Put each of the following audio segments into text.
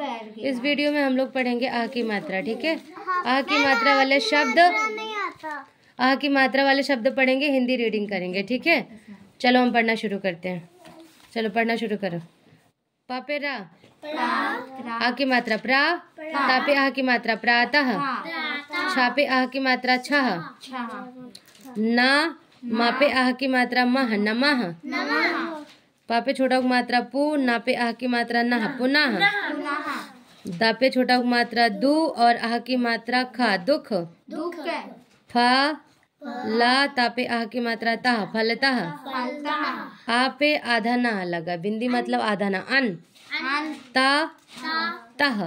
इस वीडियो में हम लोग पढ़ेंगे आ की मात्रा ठीक है हाँ, आ की मात्रा वाले शब्द आ की मात्रा वाले शब्द पढ़ेंगे हिंदी रीडिंग करेंगे ठीक है चलो हम पढ़ना शुरू करते हैं चलो पढ़ना शुरू करो पापेरा आ की मात्रा प्रा तापे आ की मात्रा प्रातः छापे आ की मात्रा छह ना मापे आह की मात्रा मह नमः पापे छोटा मात्रा पू नापे आह की मात्रा नह पुनः दापे छोटा मात्रा दु और आह की मात्रा खा दुख दुख फा ला तापे आह की मात्रा ता फलता आपे आधा ना लगा बिंदी मतलब आधा ना अन ता तह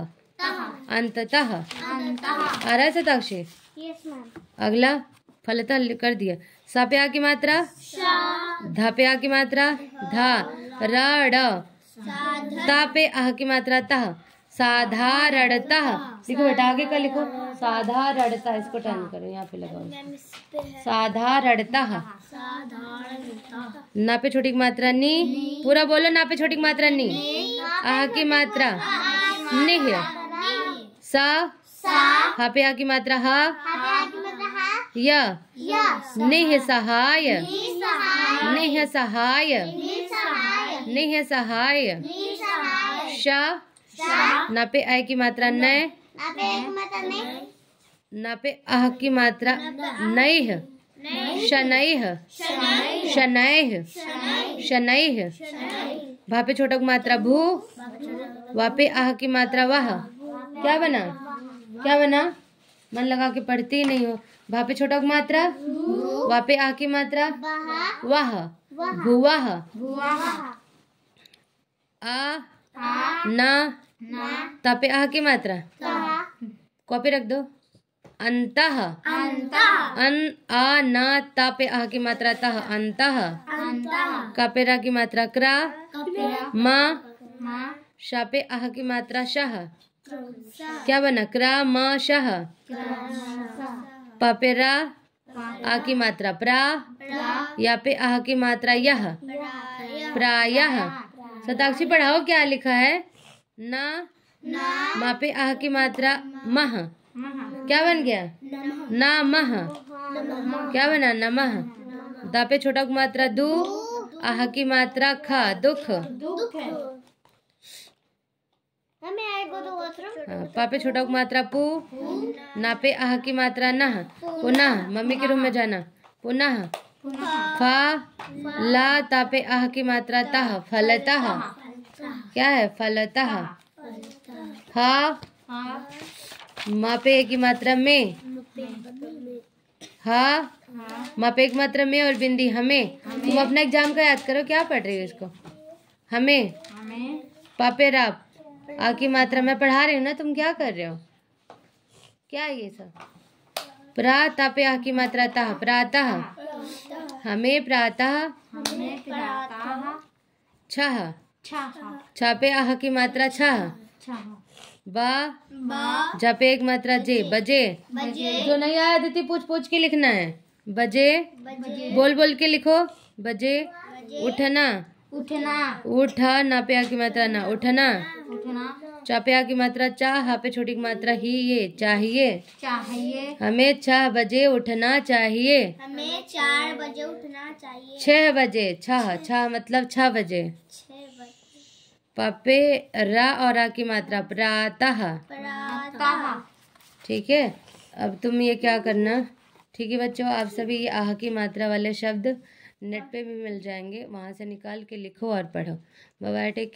अगला फलता कर दिया सा आ की मात्रा धा पे आ की मात्रा धा रा पे आह की मात्रा तह साधारणता लिखो बेटा आगे का लिखो साधारणता इसको टर्न हाँ। करो यहाँ पे लगाओ हाँ, हाँ। साधारणता ना पे छोटी मात्रा नी पूरा बोलो ना पे छोटी मात्रा नी आ की मात्रा नी है सा हा पे हा की मात्रा हा य निह सहाय निह सहाय निह सहाय श न आय की मात्रा नय न पे अह की मात्रा नैह शनैह शनै शनै भा पे छोटक मात्रा भू वा पे अह की मात्रा वाह क्या बना क्या बना मन लगा के पढ़ती नहीं हो भा पे छोटक मात्रा वा पे आ की मात्रा वाह भू वाह आ न ना पे अह की मात्रा कॉपी रख दो अंत अन आ न तपे अह की मात्रा तह अंत कपेरा की मात्रा क्रा मा शापे अह की मात्रा शाह क्या बना क्रा म शाह पपेरा आ की मात्रा प्रा या पे आह की मात्रा यह प्रायः शताक्षी पढ़ाओ क्या लिखा है ना ना पे आह की मात्रा मह क्या बन गया ना मह क्या बना नमह दा पे छोटा की मात्रा दू आह हाँ, की मात्रा खा दुख पापे छोटा की मात्रा पू ना पे आह की मात्रा नह पुनः मम्मी के रूम में जाना पुनः फा ला तापे आह की मात्रा तह फलता क्या है फलतः ह हाँ। हाँ। मपे की मात्रा में हा मापे की मात्रा में और बिंदी हमें तुम अपना एग्जाम का याद करो क्या पढ़ रही हो इसको हमें पापे राप आ की मात्रा में पढ़ा रही हूँ ना तुम क्या कर रहे हो क्या है ये सब प्रातः पे आ की मात्रा तह हाँ। प्रातः हमें प्रातः छह छापे आह की मात्रा छ बा जपे एक मात्रा जे बजे जो नहीं आया दीदी पूछ पूछ के लिखना है बजे बोल बोल के लिखो बजे उठना उठना उठा नापे की मात्रा ना उठना चापया की मात्रा चाह पे छोटी की मात्रा ही ये चाहिए चाहिए हमें छह बजे उठना चाहिए हमें चार बजे उठना चाहिए छह बजे छह छह मतलब छह बजे पपे रा और आ की मात्रा प्रातः ठीक है अब तुम ये क्या करना ठीक है बच्चों आप सभी ये आह की मात्रा वाले शब्द नेट पे भी मिल जाएंगे वहाँ से निकाल के लिखो और पढ़ो बाबा टेक